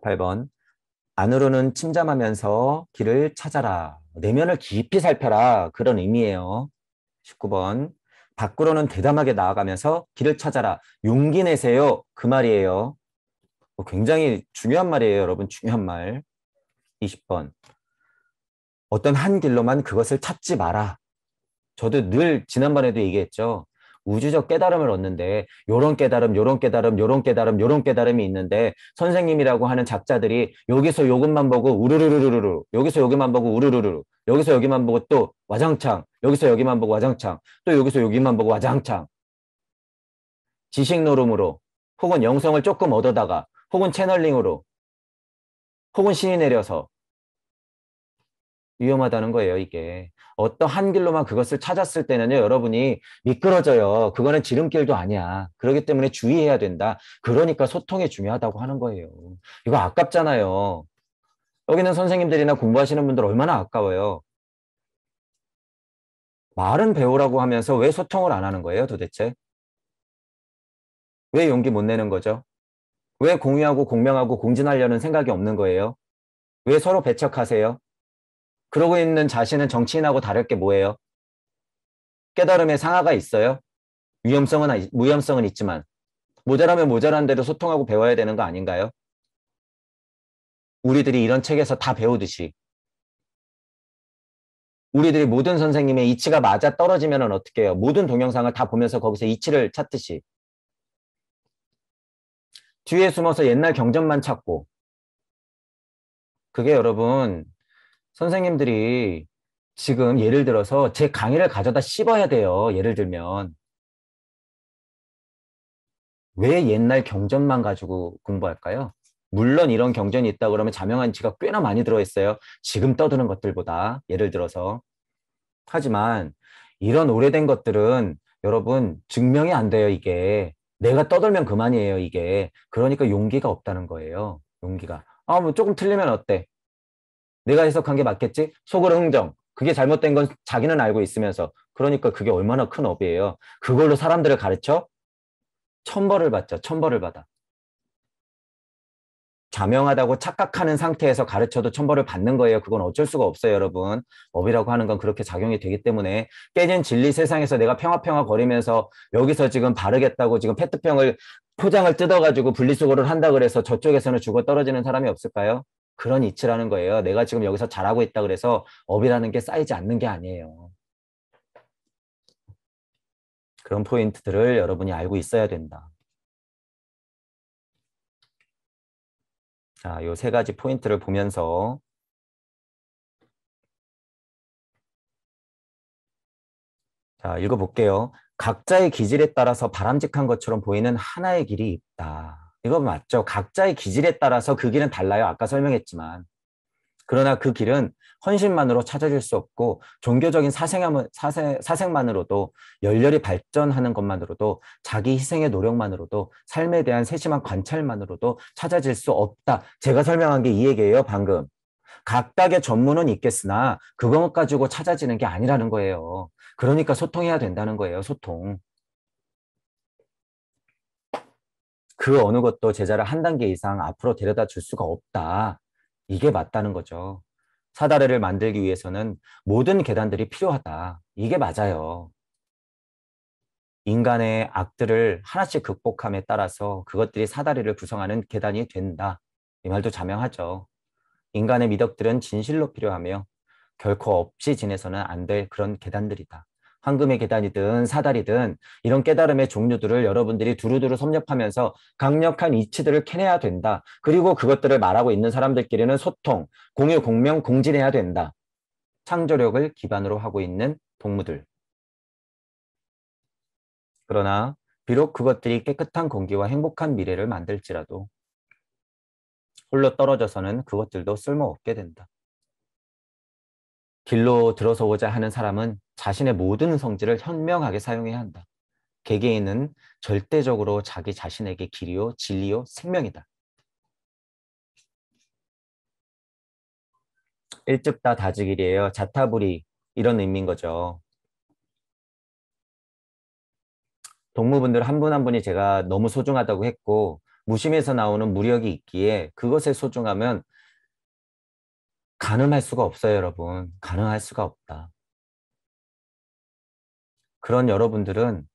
18번. 안으로는 침잠하면서 길을 찾아라. 내면을 깊이 살펴라. 그런 의미예요. 19번. 밖으로는 대담하게 나아가면서 길을 찾아라. 용기 내세요. 그 말이에요. 어, 굉장히 중요한 말이에요, 여러분. 중요한 말. 20번. 어떤 한 길로만 그것을 찾지 마라. 저도 늘 지난번에도 얘기했죠. 우주적 깨달음을 얻는데 요런 깨달음, 요런 깨달음, 요런 깨달음, 요런 깨달음이 있는데 선생님이라고 하는 작자들이 여기서 요것만 보고 우르르르르르 여기서 여기만 보고 우르르르르 여기서 여기만 보고 또 와장창 여기서 여기만 보고 와장창 또 여기서 여기만 보고 와장창 지식 노름으로 혹은 영성을 조금 얻어다가 혹은 채널링으로 혹은 신이 내려서 위험하다는 거예요 이게 어떠한 길로만 그것을 찾았을 때는요, 여러분이 미끄러져요. 그거는 지름길도 아니야. 그러기 때문에 주의해야 된다. 그러니까 소통이 중요하다고 하는 거예요. 이거 아깝잖아요. 여기는 선생님들이나 공부하시는 분들 얼마나 아까워요. 말은 배우라고 하면서 왜 소통을 안 하는 거예요, 도대체? 왜 용기 못 내는 거죠? 왜 공유하고 공명하고 공진하려는 생각이 없는 거예요? 왜 서로 배척하세요? 그러고 있는 자신은 정치인하고 다를 게 뭐예요? 깨달음의 상하가 있어요? 위험성은, 위험성은 있지만 모자라면 모자란 대로 소통하고 배워야 되는 거 아닌가요? 우리들이 이런 책에서 다 배우듯이 우리들이 모든 선생님의 이치가 맞아 떨어지면 어떻게 해요? 모든 동영상을 다 보면서 거기서 이치를 찾듯이 뒤에 숨어서 옛날 경전만 찾고 그게 여러분 선생님들이 지금 예를 들어서 제 강의를 가져다 씹어야 돼요. 예를 들면. 왜 옛날 경전만 가지고 공부할까요? 물론 이런 경전이 있다 그러면 자명한 지가 꽤나 많이 들어있어요. 지금 떠드는 것들보다 예를 들어서. 하지만 이런 오래된 것들은 여러분 증명이 안 돼요, 이게. 내가 떠들면 그만이에요, 이게. 그러니까 용기가 없다는 거예요. 용기가. 아, 뭐 조금 틀리면 어때? 내가 해석한 게 맞겠지? 속으로 흥정. 그게 잘못된 건 자기는 알고 있으면서 그러니까 그게 얼마나 큰 업이에요. 그걸로 사람들을 가르쳐 천벌을 받죠. 천벌을 받아. 자명하다고 착각하는 상태에서 가르쳐도 천벌을 받는 거예요. 그건 어쩔 수가 없어요, 여러분. 업이라고 하는 건 그렇게 작용이 되기 때문에 깨진 진리 세상에서 내가 평화평화 거리면서 여기서 지금 바르겠다고 지금 페트병을 포장을 뜯어가지고 분리수거를 한다 그래서 저쪽에서는 죽어 떨어지는 사람이 없을까요? 그런 이치라는 거예요. 내가 지금 여기서 잘하고 있다 그래서 업이라는 게 쌓이지 않는 게 아니에요. 그런 포인트들을 여러분이 알고 있어야 된다. 자, 요 세 가지 포인트를 보면서 자, 읽어볼게요. 각자의 기질에 따라서 바람직한 것처럼 보이는 하나의 길이 있다. 이건 맞죠. 각자의 기질에 따라서 그 길은 달라요. 아까 설명했지만. 그러나 그 길은 헌신만으로 찾아질수 없고 종교적인 사생함은, 사생, 사생만으로도 열렬히 발전하는 것만으로도 자기 희생의 노력만으로도 삶에 대한 세심한 관찰만으로도 찾아질 수 없다. 제가 설명한 게 이 얘기예요, 방금. 각각의 전문은 있겠으나 그것 가지고 찾아지는 게 아니라는 거예요. 그러니까 소통해야 된다는 거예요, 소통. 그 어느 것도 제자를 한 단계 이상 앞으로 데려다 줄 수가 없다. 이게 맞다는 거죠. 사다리를 만들기 위해서는 모든 계단들이 필요하다. 이게 맞아요. 인간의 악들을 하나씩 극복함에 따라서 그것들이 사다리를 구성하는 계단이 된다. 이 말도 자명하죠. 인간의 미덕들은 진실로 필요하며 결코 없이 지내서는 안 될 그런 계단들이다. 황금의 계단이든 사다리든 이런 깨달음의 종류들을 여러분들이 두루두루 섭렵하면서 강력한 이치들을 캐내야 된다. 그리고 그것들을 말하고 있는 사람들끼리는 소통, 공유, 공명, 공진해야 된다. 창조력을 기반으로 하고 있는 동물들 그러나 비록 그것들이 깨끗한 공기와 행복한 미래를 만들지라도 홀로 떨어져서는 그것들도 쓸모없게 된다. 길로 들어서고자 하는 사람은 자신의 모든 성질을 현명하게 사용해야 한다. 개개인은 절대적으로 자기 자신에게 길이요, 진리요, 생명이다. 일찍다 다지길이에요. 자타부리 이런 의미인 거죠. 동무분들 한 분한 한 분이 제가 너무 소중하다고 했고 무심해서 나오는 무력이 있기에 그것의 소중함은 가늠할 수가 없어요, 여러분. 가능할 수가 없다. 그런 여러분들은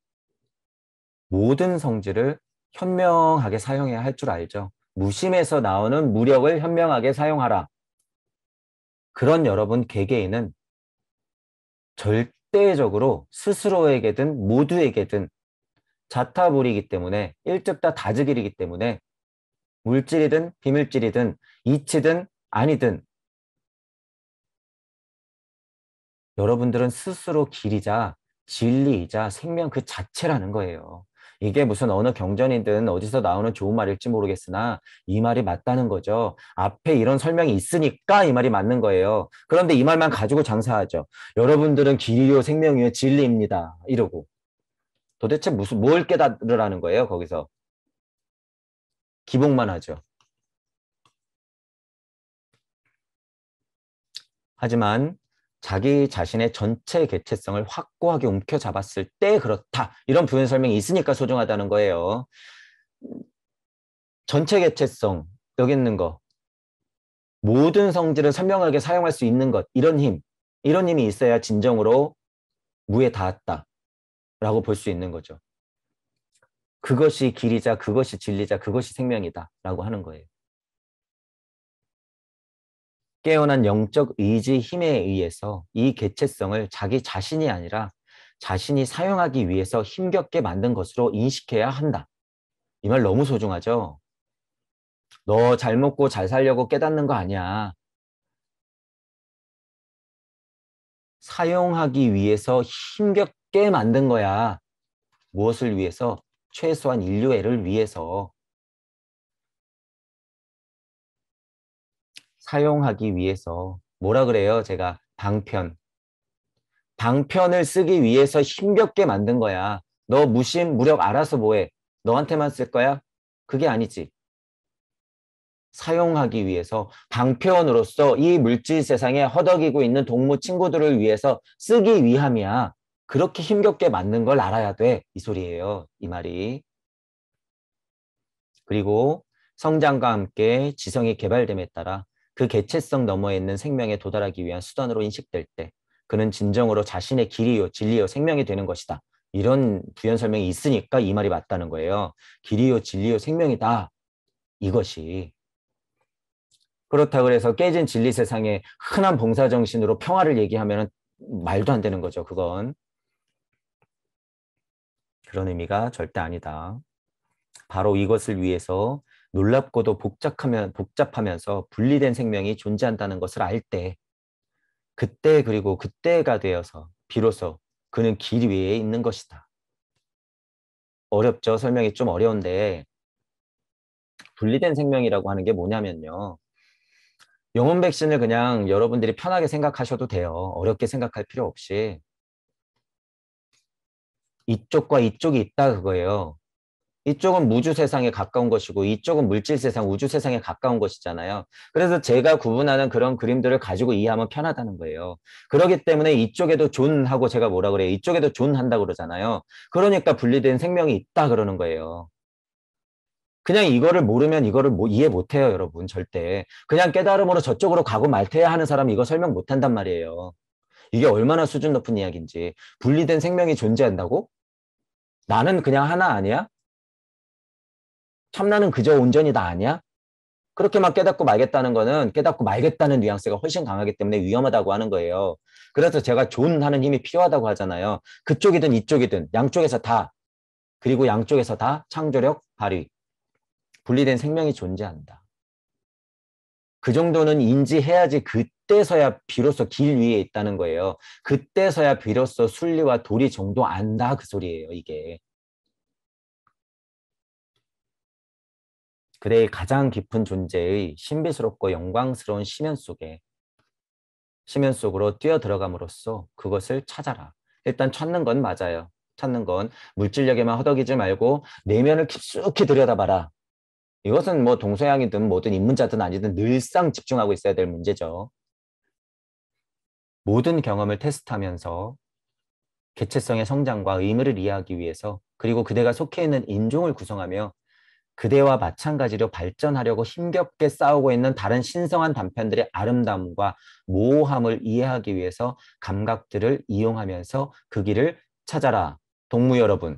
모든 성질을 현명하게 사용해야 할 줄 알죠. 무심에서 나오는 무력을 현명하게 사용하라. 그런 여러분 개개인은 절대적으로 스스로에게든 모두에게든 자타불이기 때문에 일찍다 다지길이기 때문에 물질이든 비물질이든 이치든 아니든 여러분들은 스스로 길이자 진리이자 생명 그 자체라는 거예요. 이게 무슨 어느 경전이든 어디서 나오는 좋은 말일지 모르겠으나 이 말이 맞다는 거죠. 앞에 이런 설명이 있으니까 이 말이 맞는 거예요. 그런데 이 말만 가지고 장사하죠. 여러분들은 길이요 생명이요 진리입니다. 이러고 도대체 무슨 뭘 깨달으라는 거예요 거기서 기복만 하죠. 하지만 자기 자신의 전체 개체성을 확고하게 움켜잡았을 때 그렇다. 이런 부연 설명이 있으니까 소중하다는 거예요. 전체 개체성, 여기 있는 거. 모든 성질을 선명하게 사용할 수 있는 것, 이런 힘. 이런 힘이 있어야 진정으로 무에 닿았다. 라고 볼 수 있는 거죠. 그것이 길이자, 그것이 진리자, 그것이 생명이다. 라고 하는 거예요. 깨어난 영적 의지 힘에 의해서 이 개체성을 자기 자신이 아니라 자신이 사용하기 위해서 힘겹게 만든 것으로 인식해야 한다. 이 말 너무 소중하죠? 너 잘 먹고 잘 살려고 깨닫는 거 아니야. 사용하기 위해서 힘겹게 만든 거야. 무엇을 위해서? 최소한 인류애를 위해서. 사용하기 위해서 뭐라 그래요? 제가 방편. 방편을 쓰기 위해서 힘겹게 만든 거야. 너 무심, 무력 알아서 뭐해? 너한테만 쓸 거야? 그게 아니지. 사용하기 위해서 방편으로서 이 물질 세상에 허덕이고 있는 동무 친구들을 위해서 쓰기 위함이야. 그렇게 힘겹게 만든 걸 알아야 돼. 이 소리예요. 이 말이. 그리고 성장과 함께 지성이 개발됨에 따라 그 개체성 너머에 있는 생명에 도달하기 위한 수단으로 인식될 때 그는 진정으로 자신의 길이요 진리요 생명이 되는 것이다. 이런 부연 설명이 있으니까 이 말이 맞다는 거예요. 길이요 진리요 생명이다. 이것이 그렇다고 해서 깨진 진리 세상에 흔한 봉사 정신으로 평화를 얘기하면 말도 안 되는 거죠. 그건 그런 의미가 절대 아니다. 바로 이것을 위해서 놀랍고도 복잡하면, 복잡하면서 분리된 생명이 존재한다는 것을 알 때, 그때 그리고 그때가 되어서 비로소 그는 길 위에 있는 것이다. 어렵죠. 설명이 좀 어려운데, 분리된 생명이라고 하는 게 뭐냐면요. 영혼 백신을 그냥 여러분들이 편하게 생각하셔도 돼요. 어렵게 생각할 필요 없이. 이쪽과 이쪽이 있다 그거예요. 이쪽은 무주 세상에 가까운 것이고 이쪽은 물질 세상, 우주 세상에 가까운 것이잖아요. 그래서 제가 구분하는 그런 그림들을 가지고 이해하면 편하다는 거예요. 그러기 때문에 이쪽에도 존하고 제가 뭐라 그래요? 이쪽에도 존한다 그러잖아요. 그러니까 분리된 생명이 있다 그러는 거예요. 그냥 이거를 모르면 이거를 뭐 이해 못해요, 여러분. 절대. 그냥 깨달음으로 저쪽으로 가고 말태야 하는 사람 이거 설명 못한단 말이에요. 이게 얼마나 수준 높은 이야기인지. 분리된 생명이 존재한다고? 나는 그냥 하나 아니야? 참나는 그저 온전히 다 아니야? 그렇게막 깨닫고 말겠다는 거는 깨닫고 말겠다는 뉘앙스가 훨씬 강하기 때문에 위험하다고 하는 거예요. 그래서 제가 존하는 힘이 필요하다고 하잖아요. 그쪽이든 이쪽이든 양쪽에서 다 그리고 양쪽에서 다 창조력 발휘 분리된 생명이 존재한다. 그 정도는 인지해야지 그때서야 비로소 길 위에 있다는 거예요. 그때서야 비로소 순리와 돌이 정도 안다 그 소리예요. 이게 그대의 가장 깊은 존재의 신비스럽고 영광스러운 시면 속에 시면 속으로 뛰어들어감으로써 그것을 찾아라. 일단 찾는 건 맞아요. 찾는 건 물질력에만 허덕이지 말고 내면을 깊숙이 들여다봐라. 이것은 뭐 동서양이든 뭐든 인문자든 아니든 늘상 집중하고 있어야 될 문제죠. 모든 경험을 테스트하면서 개체성의 성장과 의미를 이해하기 위해서 그리고 그대가 속해 있는 인종을 구성하며 그대와 마찬가지로 발전하려고 힘겹게 싸우고 있는 다른 신성한 단편들의 아름다움과 모호함을 이해하기 위해서 감각들을 이용하면서 그 길을 찾아라. 동무 여러분.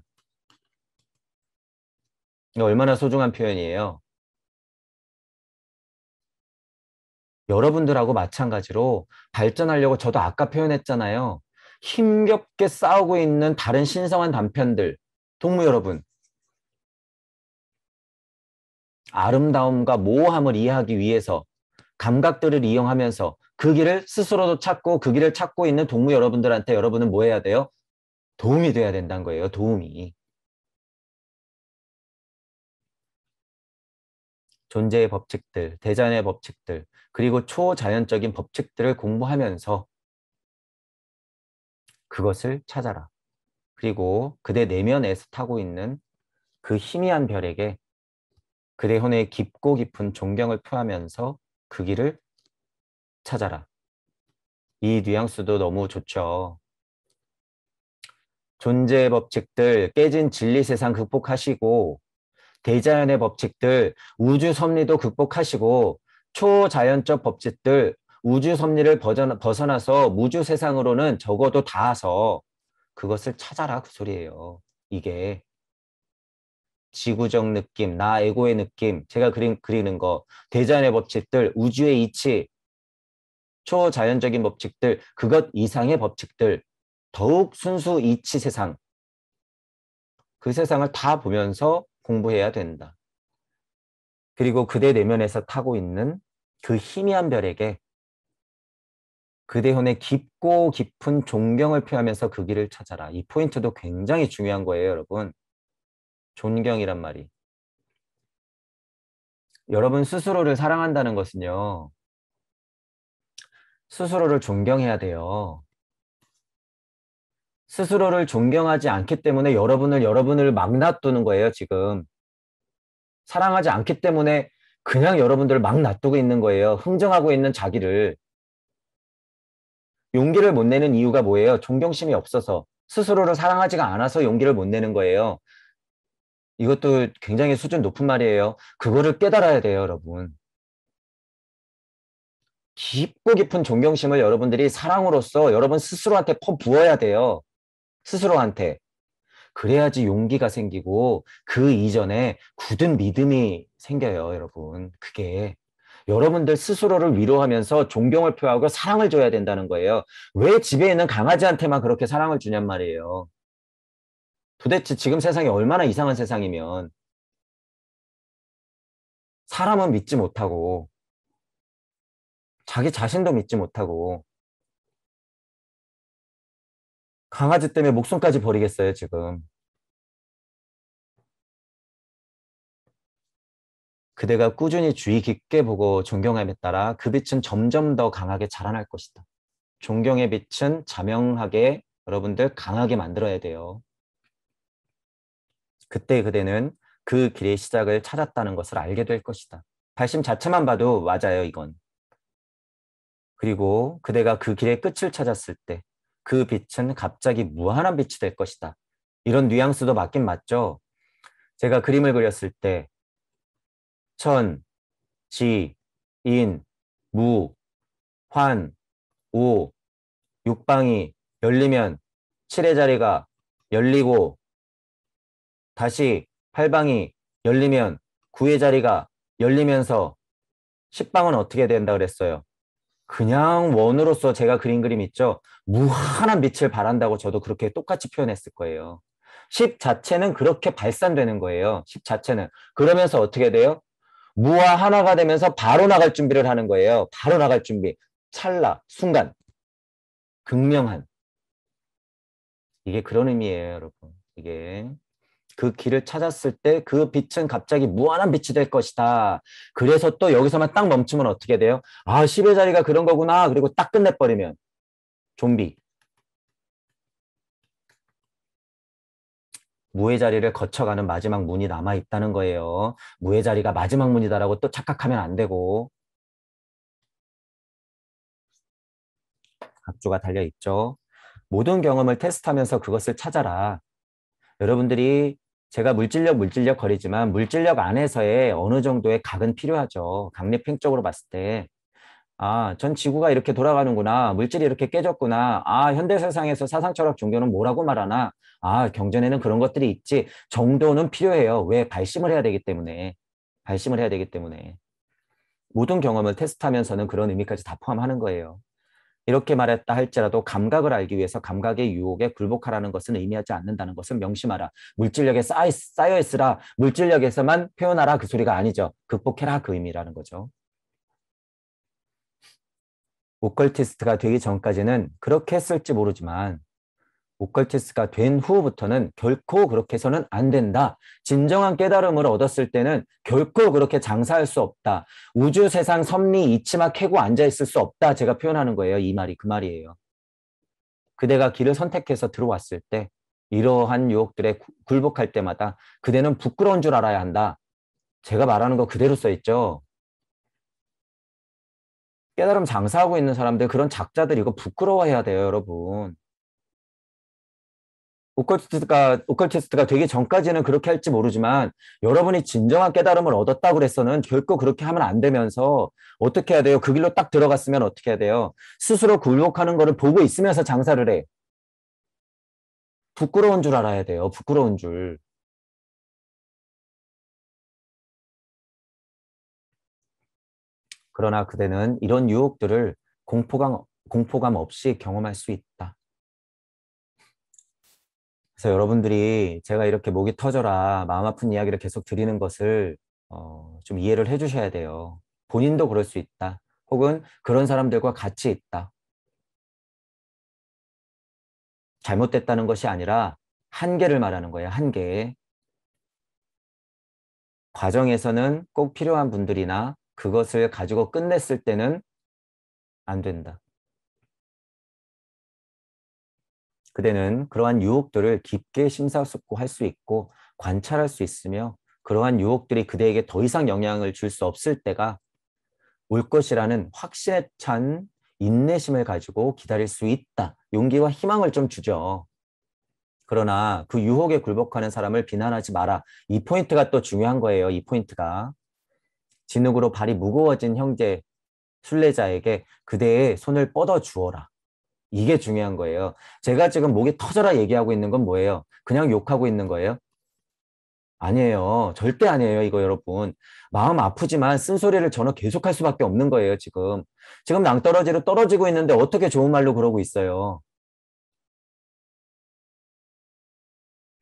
얼마나 소중한 표현이에요. 여러분들하고 마찬가지로 발전하려고 저도 아까 표현했잖아요. 힘겹게 싸우고 있는 다른 신성한 단편들, 동무 여러분, 아름다움과 모호함을 이해하기 위해서 감각들을 이용하면서 그 길을 스스로도 찾고 그 길을 찾고 있는 동무 여러분들한테 여러분은 뭐 해야 돼요? 도움이 돼야 된다는 거예요. 도움이. 존재의 법칙들, 대자연의 법칙들, 그리고 초자연적인 법칙들을 공부하면서 그것을 찾아라. 그리고 그대 내면에서 타고 있는 그 희미한 별에게 그대 혼의 깊고 깊은 존경을 표하면서 그 길을 찾아라. 이 뉘앙스도 너무 좋죠. 존재의 법칙들, 깨진 진리 세상 극복하시고, 대자연의 법칙들, 우주 섭리도 극복하시고, 초자연적 법칙들, 우주 섭리를 벗어나서 무주 세상으로는 적어도 닿아서 그것을 찾아라 그 소리예요. 이게 지구적 느낌, 나 에고의 느낌, 제가 그림 그리는 거, 대자연의 법칙들, 우주의 이치, 초자연적인 법칙들, 그것 이상의 법칙들, 더욱 순수 이치 세상. 그 세상을 다 보면서 공부해야 된다. 그리고 그대 내면에서 타고 있는 그 희미한 별에게 그대혼의 깊고 깊은 존경을 표하면서 그 길을 찾아라. 이 포인트도 굉장히 중요한 거예요, 여러분. 존경이란 말이. 여러분 스스로를 사랑한다는 것은요. 스스로를 존경해야 돼요. 스스로를 존경하지 않기 때문에 여러분을 여러분을 막 놔두는 거예요, 지금. 사랑하지 않기 때문에 그냥 여러분들을 막 놔두고 있는 거예요. 흥정하고 있는 자기를. 용기를 못 내는 이유가 뭐예요? 존경심이 없어서. 스스로를 사랑하지가 않아서 용기를 못 내는 거예요. 이것도 굉장히 수준 높은 말이에요. 그거를 깨달아야 돼요, 여러분. 깊고 깊은 존경심을 여러분들이 사랑으로써 여러분 스스로한테 퍼부어야 돼요. 스스로한테. 그래야지 용기가 생기고 그 이전에 굳은 믿음이 생겨요, 여러분. 그게 여러분들 스스로를 위로하면서 존경을 표하고 사랑을 줘야 된다는 거예요. 왜 집에 있는 강아지한테만 그렇게 사랑을 주냔 말이에요. 도대체 지금 세상이 얼마나 이상한 세상이면 사람은 믿지 못하고 자기 자신도 믿지 못하고 강아지 때문에 목숨까지 버리겠어요, 지금. 그대가 꾸준히 주의 깊게 보고 존경함에 따라 그 빛은 점점 더 강하게 자라날 것이다. 존경의 빛은 자명하게 여러분들 강하게 만들어야 돼요. 그때 그대는 그 길의 시작을 찾았다는 것을 알게 될 것이다. 발심 자체만 봐도 맞아요, 이건. 그리고 그대가 그 길의 끝을 찾았을 때 그 빛은 갑자기 무한한 빛이 될 것이다. 이런 뉘앙스도 맞긴 맞죠. 제가 그림을 그렸을 때 천, 지, 인, 무, 환, 오, 육방이 열리면 7의 자리가 열리고 다시 팔방이 열리면 구의 자리가 열리면서 10방은 어떻게 된다 그랬어요? 그냥 원으로서 제가 그린 그림 있죠? 무한한 빛을 바란다고 저도 그렇게 똑같이 표현했을 거예요. 1 자체는 그렇게 발산되는 거예요. 1 자체는. 그러면서 어떻게 돼요? 무와 하나가 되면서 바로 나갈 준비를 하는 거예요. 바로 나갈 준비. 찰나, 순간. 극명한. 이게 그런 의미예요, 여러분. 이게. 그 길을 찾았을 때 그 빛은 갑자기 무한한 빛이 될 것이다. 그래서 또 여기서만 딱 멈추면 어떻게 돼요? 아, 10의 자리가 그런 거구나. 그리고 딱 끝내버리면 좀비. 무의 자리를 거쳐가는 마지막 문이 남아 있다는 거예요. 무의 자리가 마지막 문이다라고 또 착각하면 안 되고. 각조가 달려 있죠. 모든 경험을 테스트하면서 그것을 찾아라. 여러분들이 제가 물질력 물질력 거리지만 물질력 안에서의 어느 정도의 각은 필요하죠. 강력행적으로 봤을 때 아, 전 지구가 이렇게 돌아가는구나. 물질이 이렇게 깨졌구나. 아, 현대 세상에서 사상 철학 종교는 뭐라고 말하나? 아, 경전에는 그런 것들이 있지. 정도는 필요해요. 왜 발심을 해야 되기 때문에. 발심을 해야 되기 때문에. 모든 경험을 테스트하면서는 그런 의미까지 다 포함하는 거예요. 이렇게 말했다 할지라도 감각을 알기 위해서 감각의 유혹에 굴복하라는 것은 의미하지 않는다는 것은 명심하라. 물질력에 쌓여 있으라. 물질력에서만 표현하라 그 소리가 아니죠. 극복해라 그 의미라는 거죠. 오컬티스트가 되기 전까지는 그렇게 했을지 모르지만 오컬티스가 된 후부터는 결코 그렇게 해서는 안 된다. 진정한 깨달음을 얻었을 때는 결코 그렇게 장사할 수 없다. 우주 세상 섭리 이치마 캐고 앉아 있을 수 없다. 제가 표현하는 거예요. 이 말이 그 말이에요. 그대가 길을 선택해서 들어왔을 때 이러한 유혹들에 굴복할 때마다 그대는 부끄러운 줄 알아야 한다. 제가 말하는 거 그대로 써 있죠. 깨달음 장사하고 있는 사람들 그런 작자들 이거 부끄러워해야 돼요, 여러분. 오컬티스트가 오컬티스트가 되기 전까지는 그렇게 할지 모르지만 여러분이 진정한 깨달음을 얻었다고 그래서는 결코 그렇게 하면 안 되면서 어떻게 해야 돼요? 그 길로 딱 들어갔으면 어떻게 해야 돼요? 스스로 굴욕하는 거를 보고 있으면서 장사를 해. 부끄러운 줄 알아야 돼요. 부끄러운 줄. 그러나 그대는 이런 유혹들을 공포감, 공포감 없이 경험할 수 있다. 그래서 여러분들이 제가 이렇게 목이 터져라 마음 아픈 이야기를 계속 드리는 것을 어, 좀 이해를 해주셔야 돼요. 본인도 그럴 수 있다. 혹은 그런 사람들과 같이 있다. 잘못됐다는 것이 아니라 한계를 말하는 거예요. 한계. 과정에서는 꼭 필요한 분들이나 그것을 가지고 끝냈을 때는 안 된다. 그대는 그러한 유혹들을 깊게 심사숙고할 수 있고 관찰할 수 있으며 그러한 유혹들이 그대에게 더 이상 영향을 줄 수 없을 때가 올 것이라는 확신에 찬 인내심을 가지고 기다릴 수 있다. 용기와 희망을 좀 주죠. 그러나 그 유혹에 굴복하는 사람을 비난하지 마라. 이 포인트가 또 중요한 거예요. 이 포인트가. 진흙으로 발이 무거워진 형제 순례자에게 그대의 손을 뻗어 주어라. 이게 중요한 거예요. 제가 지금 목이 터져라 얘기하고 있는 건 뭐예요? 그냥 욕하고 있는 거예요? 아니에요. 절대 아니에요. 이거 여러분. 마음 아프지만 쓴소리를 저는 계속할 수밖에 없는 거예요. 지금. 지금 낭떠러지로 떨어지고 있는데 어떻게 좋은 말로 그러고 있어요.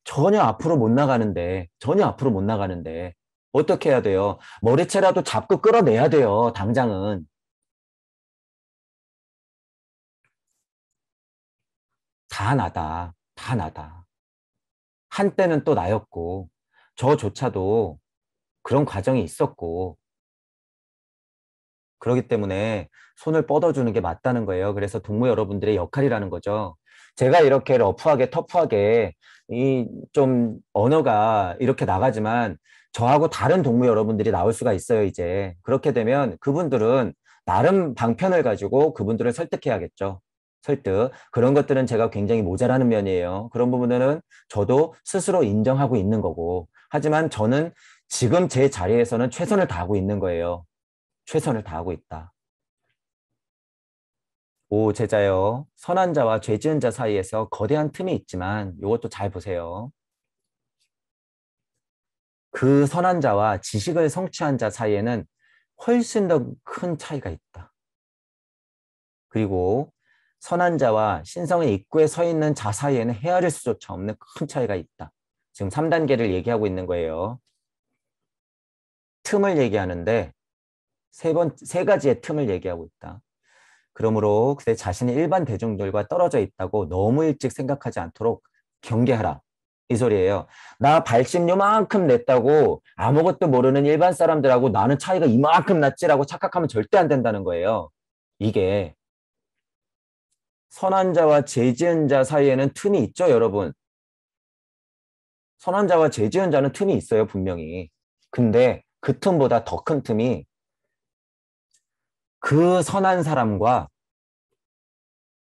전혀 앞으로 못 나가는데, 전혀 앞으로 못 나가는데, 어떻게 해야 돼요? 머리채라도 잡고 끌어내야 돼요, 당장은. 다 나다, 다 나다. 한때는 또 나였고, 저조차도 그런 과정이 있었고, 그러기 때문에 손을 뻗어주는 게 맞다는 거예요. 그래서 동무 여러분들의 역할이라는 거죠. 제가 이렇게 러프하게, 터프하게, 이 좀 언어가 이렇게 나가지만 저하고 다른 동무 여러분들이 나올 수가 있어요, 이제. 그렇게 되면 그분들은 나름 방편을 가지고 그분들을 설득해야겠죠. 설득 그런 것들은 제가 굉장히 모자라는 면이에요. 그런 부분들은 저도 스스로 인정하고 있는 거고 하지만 저는 지금 제 자리에서는 최선을 다하고 있는 거예요. 최선을 다하고 있다. 오 제자여 선한 자와 죄 지은 자 사이에서 거대한 틈이 있지만 이것도 잘 보세요. 그 선한 자와 지식을 성취한 자 사이에는 훨씬 더 큰 차이가 있다. 그리고 선한 자와 신성의 입구에 서 있는 자 사이에는 헤아릴 수조차 없는 큰 차이가 있다. 지금 3단계를 얘기하고 있는 거예요. 틈을 얘기하는데 세, 번, 세 가지의 틈을 얘기하고 있다. 그러므로 그때 자신이 일반 대중들과 떨어져 있다고 너무 일찍 생각하지 않도록 경계하라. 이 소리예요. 나 발심 요만큼 냈다고 아무것도 모르는 일반 사람들하고 나는 차이가 이만큼 났지라고 착각하면 절대 안 된다는 거예요. 이게 선한 자와 재지은자 사이에는 틈이 있죠, 여러분. 선한 자와 재지은 자는 틈이 있어요, 분명히. 근데 그 틈보다 더 큰 틈이 그 선한 사람과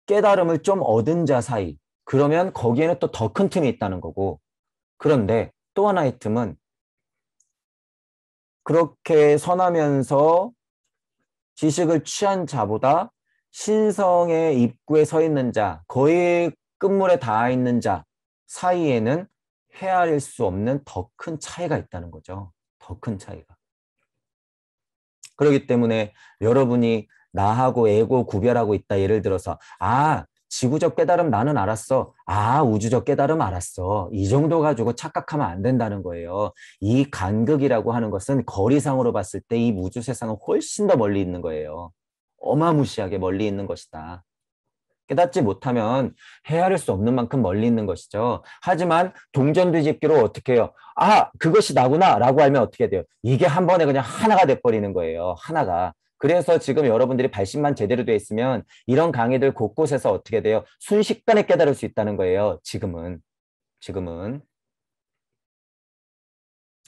깨달음을 좀 얻은 자 사이. 그러면 거기에는 또 더 큰 틈이 있다는 거고. 그런데 또 하나의 틈은 그렇게 선하면서 지식을 취한 자보다 신성의 입구에 서 있는 자, 거의 끝물에 닿아 있는 자 사이에는 헤아릴 수 없는 더 큰 차이가 있다는 거죠. 더 큰 차이가. 그렇기 때문에 여러분이 나하고 에고 구별하고 있다. 예를 들어서 아 지구적 깨달음 나는 알았어. 아 우주적 깨달음 알았어. 이 정도 가지고 착각하면 안 된다는 거예요. 이 간극이라고 하는 것은 거리상으로 봤을 때 이 우주 세상은 훨씬 더 멀리 있는 거예요. 어마무시하게 멀리 있는 것이다. 깨닫지 못하면 헤아릴 수 없는 만큼 멀리 있는 것이죠. 하지만 동전 뒤집기로 어떻게 해요? 아, 그것이 나구나 라고 알면 어떻게 돼요? 이게 한 번에 그냥 하나가 돼버리는 거예요. 하나가. 그래서 지금 여러분들이 발신만 제대로 돼 있으면 이런 강의들 곳곳에서 어떻게 돼요? 순식간에 깨달을 수 있다는 거예요. 지금은. 지금은.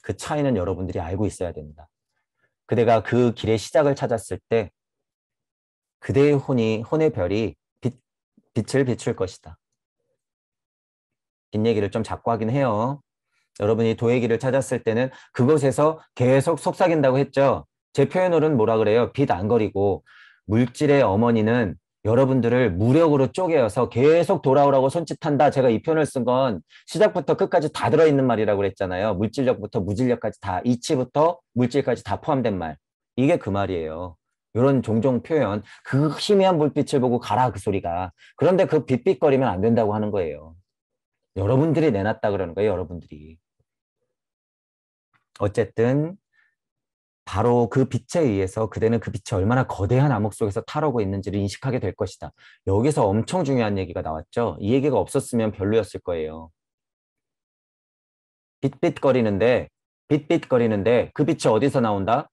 그 차이는 여러분들이 알고 있어야 됩니다. 그대가 그 길의 시작을 찾았을 때 그대의 혼이 혼의 별이 빛, 빛을 비출 것이다. 빛 얘기를 좀 자꾸 하긴 해요. 여러분이 도의 기를 찾았을 때는 그곳에서 계속 속삭인다고 했죠. 제 표현으로는 뭐라 그래요? 빛 안거리고 물질의 어머니는 여러분들을 무력으로 쪼개어서 계속 돌아오라고 손짓한다. 제가 이 표현을 쓴 건 시작부터 끝까지 다 들어있는 말이라고 그랬잖아요. 물질력부터 무질력까지 다, 이치부터 물질까지 다 포함된 말. 이게 그 말이에요. 이런 종종 표현, 그 희미한 불빛을 보고 가라 그 소리가. 그런데 그 빛빛거리면 안 된다고 하는 거예요. 여러분들이 내놨다 그러는 거예요, 여러분들이. 어쨌든 바로 그 빛에 의해서 그대는 그 빛이 얼마나 거대한 암흑 속에서 타오고 있는지를 인식하게 될 것이다. 여기서 엄청 중요한 얘기가 나왔죠. 이 얘기가 없었으면 별로였을 거예요. 빛빛거리는데 빛빛거리는데 그 빛이 어디서 나온다?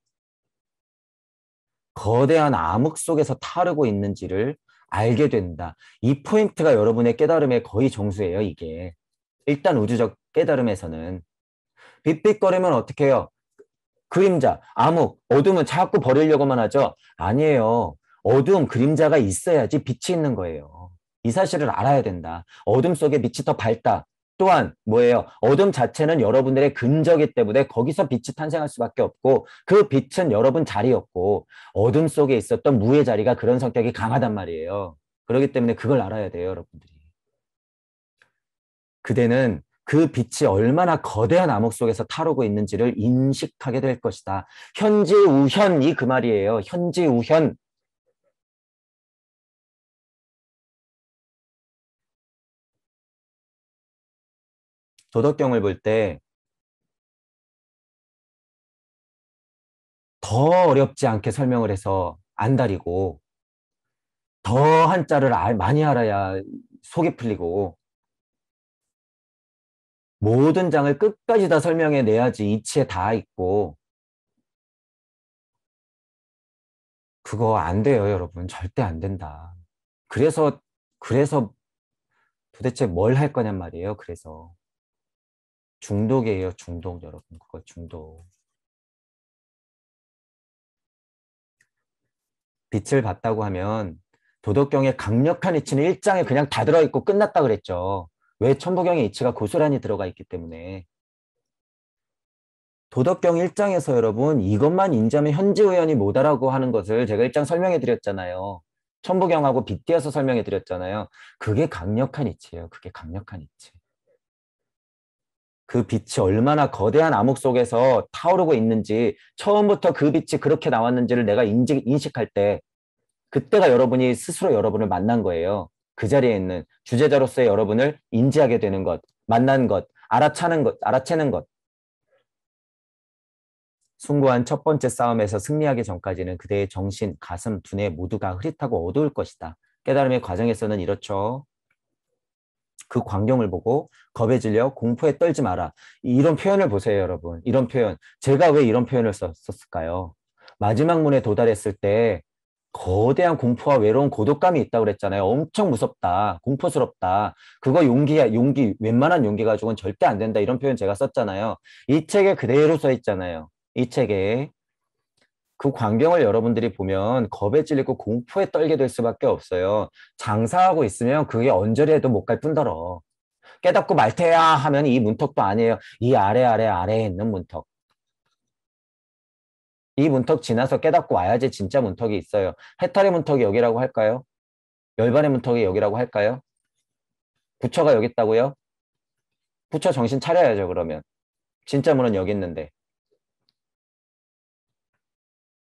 거대한 암흑 속에서 타르고 있는지를 알게 된다. 이 포인트가 여러분의 깨달음의 거의 정수예요, 이게. 일단 우주적 깨달음에서는. 빛빛거리면 어떻게 해요? 그림자, 암흑, 어둠은 자꾸 버리려고만 하죠? 아니에요. 어둠, 그림자가 있어야지 빛이 있는 거예요. 이 사실을 알아야 된다. 어둠 속에 빛이 더 밝다. 또한 뭐예요? 어둠 자체는 여러분들의 근저기 때문에 거기서 빛이 탄생할 수밖에 없고 그 빛은 여러분 자리였고 어둠 속에 있었던 무의 자리가 그런 성격이 강하단 말이에요. 그렇기 때문에 그걸 알아야 돼요, 여러분들이. 그대는 그 빛이 얼마나 거대한 암흑 속에서 타오르고 있는지를 인식하게 될 것이다. 현지 우현이 그 말이에요. 현지 우현. 도덕경을 볼 때 더 어렵지 않게 설명을 해서 안달이고 더 한자를 많이 알아야 속이 풀리고 모든 장을 끝까지 다 설명해 내야지 이치에 다 있고 그거 안 돼요, 여러분. 절대 안 된다. 그래서, 그래서 도대체 뭘 할 거냔 말이에요. 그래서. 중독이에요, 중독 여러분. 그거 중독. 빛을 봤다고 하면 도덕경의 강력한 이치는 일장에 그냥 다 들어있고 끝났다 그랬죠. 왜 천부경의 이치가 고스란히 들어가 있기 때문에. 도덕경 1장에서 여러분 이것만 인지하면 현지 의원이 뭐다라고 하는 것을 제가 1장 설명해 드렸잖아요. 천부경하고 빗대어서 설명해 드렸잖아요. 그게 강력한 이치예요. 그게 강력한 이치. 그 빛이 얼마나 거대한 암흑 속에서 타오르고 있는지 처음부터 그 빛이 그렇게 나왔는지를 내가 인지, 인식할 때 그때가 여러분이 스스로 여러분을 만난 거예요. 그 자리에 있는 주제자로서의 여러분을 인지하게 되는 것, 만난 것, 알아차는 것, 알아채는 것. 숭고한 첫 번째 싸움에서 승리하기 전까지는 그대의 정신, 가슴, 두뇌 모두가 흐릿하고 어두울 것이다. 깨달음의 과정에서는 이렇죠. 그 광경을 보고 겁에 질려 공포에 떨지 마라. 이런 표현을 보세요, 여러분. 이런 표현. 제가 왜 이런 표현을 썼을까요? 마지막 문에 도달했을 때 거대한 공포와 외로운 고독감이 있다고 그랬잖아요. 엄청 무섭다. 공포스럽다. 그거 용기야, 용기, 웬만한 용기 가지고는 절대 안 된다. 이런 표현 제가 썼잖아요. 이 책에 그대로 써 있잖아요. 이 책에 그 광경을 여러분들이 보면 겁에 찔리고 공포에 떨게 될 수밖에 없어요. 장사하고 있으면 그게 언저리에도 못 갈 뿐더러. 깨닫고 말테야 하면 이 문턱도 아니에요. 이 아래 아래 아래에 있는 문턱. 이 문턱 지나서 깨닫고 와야지 진짜 문턱이 있어요. 해탈의 문턱이 여기라고 할까요? 열반의 문턱이 여기라고 할까요? 부처가 여기 있다고요? 부처 정신 차려야죠 그러면. 진짜 문은 여기 있는데.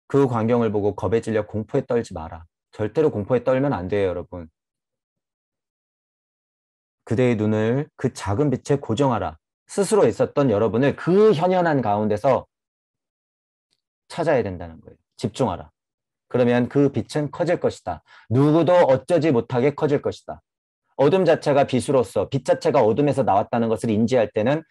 그 광경을 보고 겁에 질려 공포에 떨지 마라. 절대로 공포에 떨면 안 돼요, 여러분. 그대의 눈을 그 작은 빛에 고정하라. 스스로 있었던 여러분을 그 현연한 가운데서 찾아야 된다는 거예요. 집중하라. 그러면 그 빛은 커질 것이다. 누구도 어쩌지 못하게 커질 것이다. 어둠 자체가 빛으로서 빛 자체가 어둠에서 나왔다는 것을 인지할 때는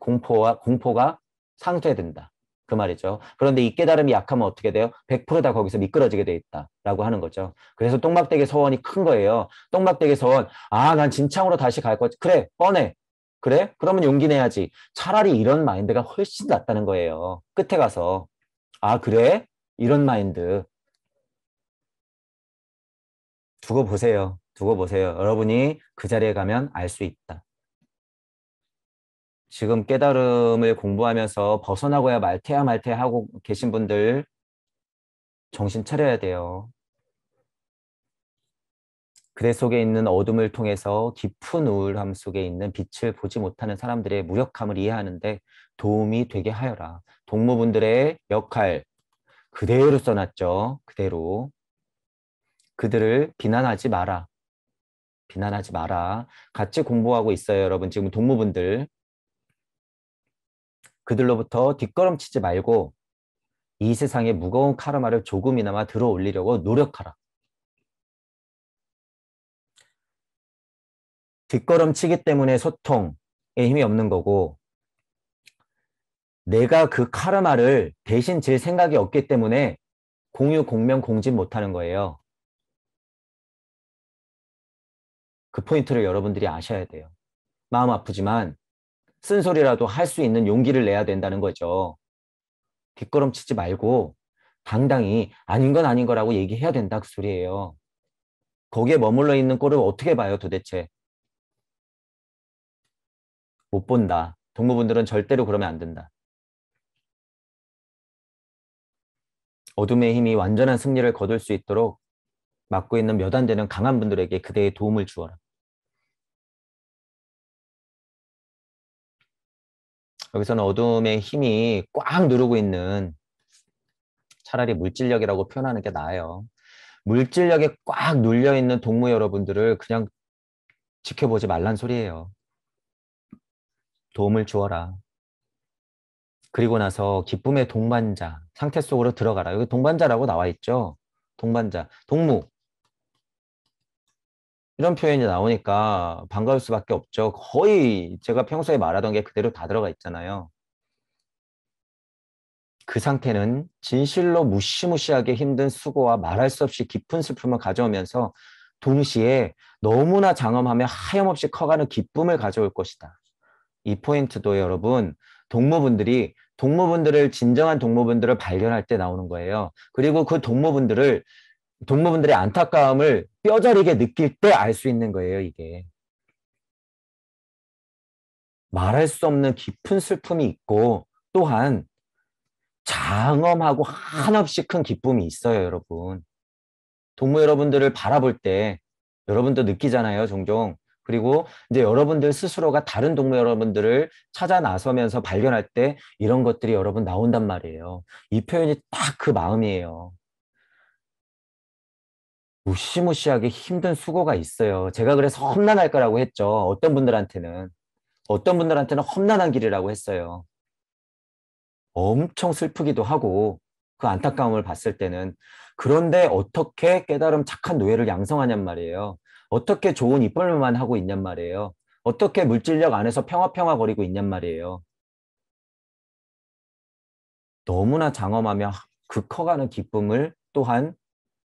공포와 공포가 상쇄된다. 그 말이죠. 그런데 이 깨달음이 약하면 어떻게 돼요? 100%다 거기서 미끄러지게 돼 있다라고 하는 거죠. 그래서 똥막대기 서원이 큰 거예요. 똥막대기 서원, 아, 난 진창으로 다시 갈 거지. 그래, 뻔해. 그래? 그러면 용기 내야지. 차라리 이런 마인드가 훨씬 낫다는 거예요. 끝에 가서. 아, 그래? 이런 마인드. 두고 보세요. 두고 보세요. 여러분이 그 자리에 가면 알 수 있다. 지금 깨달음을 공부하면서 벗어나고야 말태야 말태 하고 계신 분들 정신 차려야 돼요. 그대 속에 있는 어둠을 통해서 깊은 우울함 속에 있는 빛을 보지 못하는 사람들의 무력함을 이해하는데 도움이 되게 하여라. 동무분들의 역할 그대로 써놨죠. 그대로. 그들을 비난하지 마라. 비난하지 마라. 같이 공부하고 있어요, 여러분. 지금 동무분들. 그들로부터 뒷걸음치지 말고 이 세상의 무거운 카르마를 조금이나마 들어 올리려고 노력하라. 뒷걸음치기 때문에 소통에 힘이 없는 거고 내가 그 카르마를 대신 질 생각이 없기 때문에 공유, 공명, 공진 못하는 거예요. 그 포인트를 여러분들이 아셔야 돼요. 마음 아프지만 쓴소리라도 할 수 있는 용기를 내야 된다는 거죠. 뒷걸음치지 말고 당당히 아닌 건 아닌 거라고 얘기해야 된다 그 소리예요. 거기에 머물러 있는 꼴을 어떻게 봐요 도대체? 못 본다. 동무분들은 절대로 그러면 안 된다. 어둠의 힘이 완전한 승리를 거둘 수 있도록 막고 있는 몇 안 되는 강한 분들에게 그대의 도움을 주어라. 여기서는 어둠의 힘이 꽉 누르고 있는 차라리 물질력이라고 표현하는 게 나아요. 물질력에 꽉 눌려 있는 동무 여러분들을 그냥 지켜보지 말란 소리예요. 도움을 주어라. 그리고 나서 기쁨의 동반자 상태 속으로 들어가라. 여기 동반자라고 나와 있죠. 동반자, 동무. 이런 표현이 나오니까 반가울 수밖에 없죠. 거의 제가 평소에 말하던 게 그대로 다 들어가 있잖아요. 그 상태는 진실로 무시무시하게 힘든 수고와 말할 수 없이 깊은 슬픔을 가져오면서 동시에 너무나 장엄하며 하염없이 커가는 기쁨을 가져올 것이다. 이 포인트도 여러분, 동무분들이 동무분들을 진정한 동무분들을 발견할 때 나오는 거예요. 그리고 그 동무분들을 동무분들의 안타까움을 뼈저리게 느낄 때 알 수 있는 거예요, 이게. 말할 수 없는 깊은 슬픔이 있고 또한 장엄하고 한없이 큰 기쁨이 있어요, 여러분. 동무 여러분들을 바라볼 때 여러분도 느끼잖아요, 종종. 그리고 이제 여러분들 스스로가 다른 동무 여러분들을 찾아 나서면서 발견할 때 이런 것들이 여러분 나온단 말이에요. 이 표현이 딱 그 마음이에요. 무시무시하게 힘든 수고가 있어요. 제가 그래서 험난할 거라고 했죠. 어떤 분들한테는. 어떤 분들한테는 험난한 길이라고 했어요. 엄청 슬프기도 하고 그 안타까움을 봤을 때는 그런데 어떻게 깨달음 착한 노예를 양성하냔 말이에요. 어떻게 좋은 이빨만 하고 있냔 말이에요. 어떻게 물질력 안에서 평화평화 거리고 있냔 말이에요. 너무나 장엄하며 그 커가는 기쁨을 또한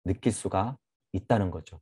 느낄 수가 있다는 거죠.